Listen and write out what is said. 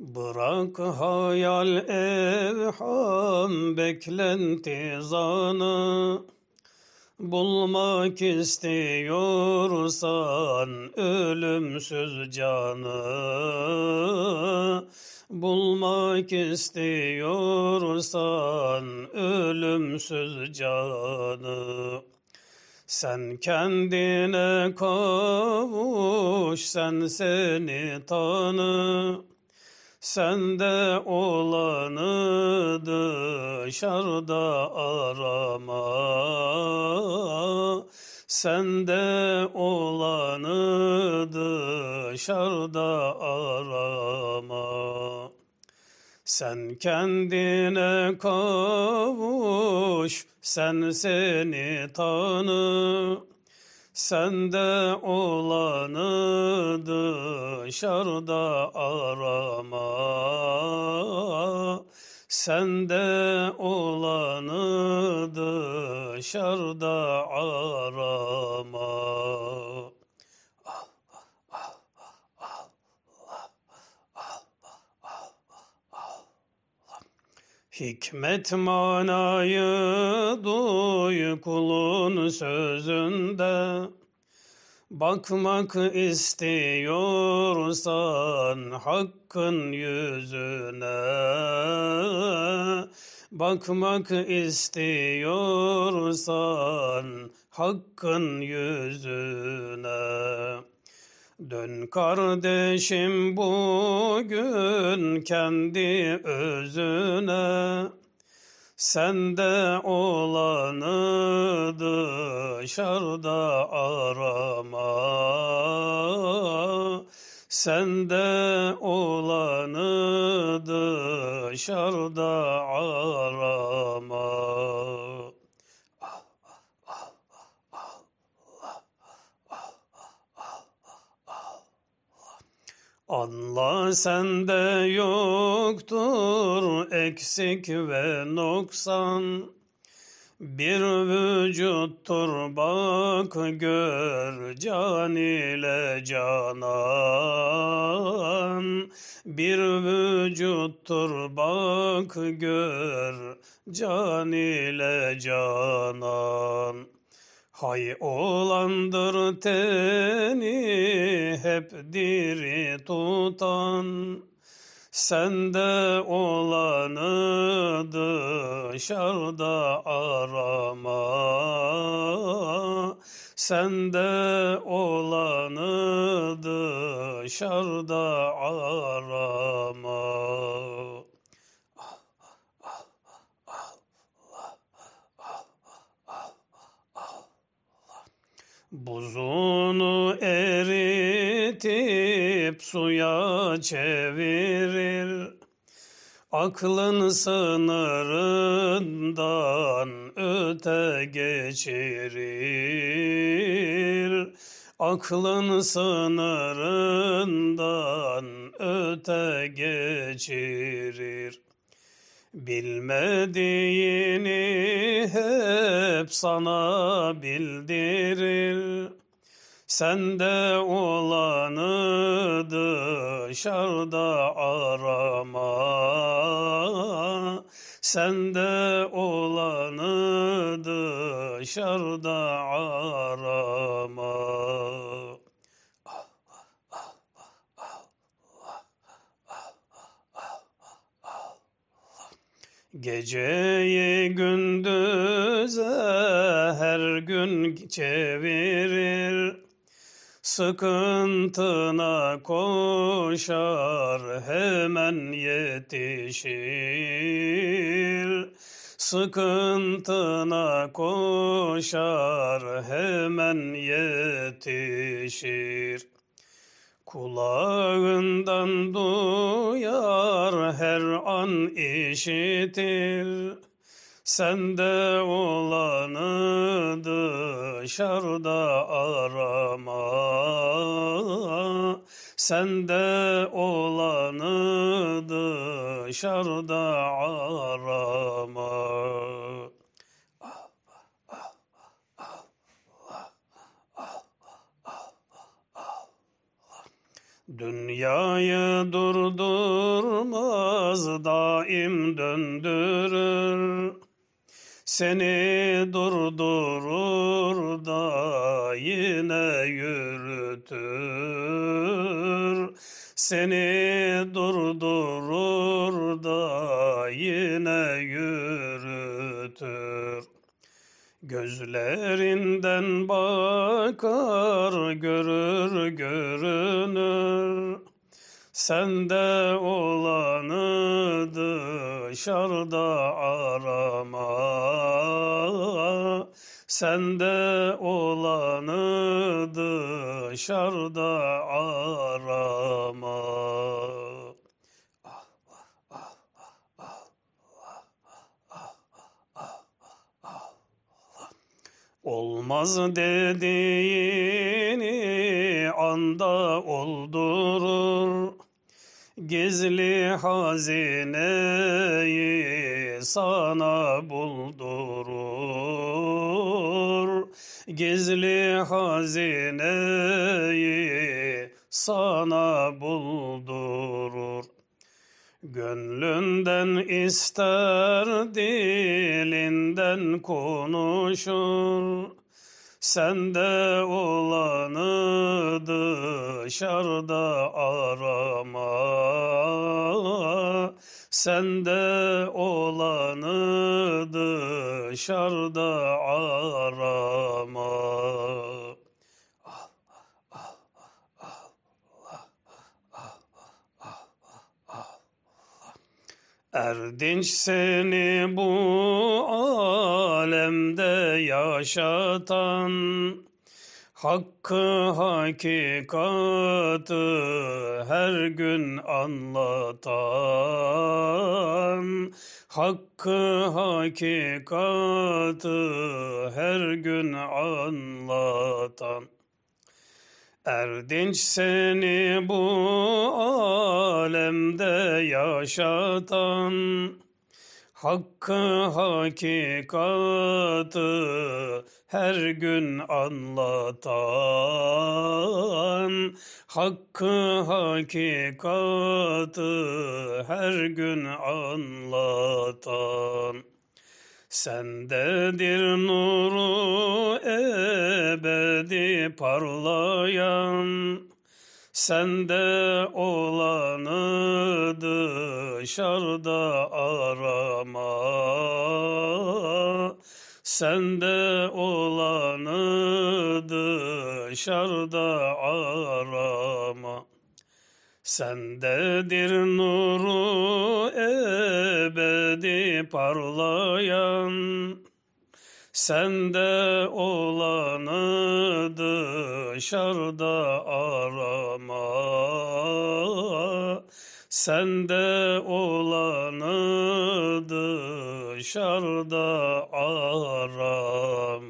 Bırak hayal evham beklenti zanı Bulmak istiyorsan ölümsüz canı Bulmak istiyorsan ölümsüz canı sen kendine kavuş, sen seni tanı. Sende olanı dışarıda arama. Sende olanı dışarıda arama. Sen kendine kavuş, sen seni tanı. Sende olanı dışarıda arama. Sende olanı dışarıda arama. Hikmet manayı duy kulun sözünde Bakmak istiyorsan hakkın yüzüne Bakmak istiyorsan hakkın yüzüne Dön kardeşim bugün kendi özüne Sende olanı dışarıda arama Sende olanı dışarıda arama Allah sende yoktur eksik ve noksan. Bir vücuttur bak gör can ile canan. Bir vücuttur bak gör can ile canan. Hay olandır teni hep diri tutan, Sende olanı dışarıda arama, Sende olanı dışarıda arama. Buzunu eritip suya çevirir. Aklın sınırından öte geçirir. Aklın sınırından öte geçirir. Bilmediğini hep sana bildirir. Sende olanı dışarıda arama. Sende olanı dışarıda arama. Geceyi gündüze her gün çevirir, sıkıntına koşar hemen yetişir. Sıkıntına koşar hemen yetişir. Kulağından duyar her an işitir. Sende olanı dışarıda arama. Sende olanı dışarıda arama. Dünyayı durdurmaz daim döndürür. Seni durdurur da yine yürütür. Seni durdurur da yine yürütür. Gözlerinden bakar görür görünür Sende olanı dışarıda arama Sende olanı dışarıda arama Olmaz dediğini anda oldurur. Gizli hazineyi sana buldurur. Gizli hazineyi sana buldurur. Gönlünden ister, dilinden konuşur. Sende olanı dışarıda arama. Sende olanı dışarıda Erdinç seni bu alemde yaşatan Hakkı hakikatı her gün anlatan Hakkı hakikatı her gün anlatan Erdinç seni bu alemde yaşatan Hakkı hakikatı her gün anlatan Hakkı hakikatı her gün anlatan Sendedir nuru ebedi parlayan, Sende olanı dışarıda arama. Sende olanı dışarıda arama. Sendedir nuru ebedi parlayan, Sende olanı dışarıda arama, Sende olanı dışarıda arama.